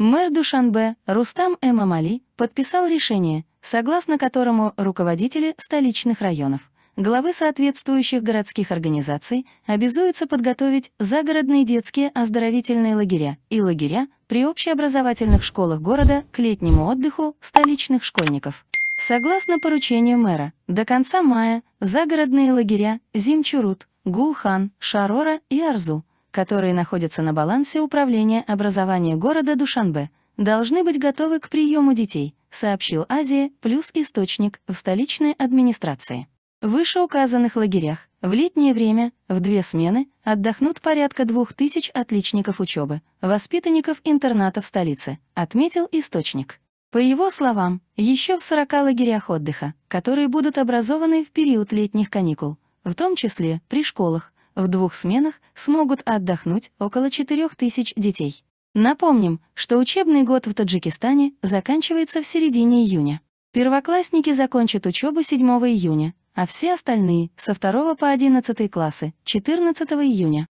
Мэр Душанбе Рустам М. подписал решение, согласно которому руководители столичных районов, главы соответствующих городских организаций обязуются подготовить загородные детские оздоровительные лагеря и лагеря при общеобразовательных школах города к летнему отдыху столичных школьников. Согласно поручению мэра, до конца мая загородные лагеря Зимчурут, Гулхан, Шарора и Арзу – которые находятся на балансе Управления образования города Душанбе, должны быть готовы к приему детей, сообщил Азия плюс источник в столичной администрации. В вышеуказанных лагерях в летнее время в две смены отдохнут порядка двух тысяч отличников учебы, воспитанников интернатов столицы, отметил источник. По его словам, еще в 40 лагерях отдыха, которые будут образованы в период летних каникул, в том числе при школах, в двух сменах смогут отдохнуть около 4000 детей. Напомним, что учебный год в Таджикистане заканчивается в середине июня. Первоклассники закончат учебу 7 июня, а все остальные — со 2 по 11 классы — 14 июня.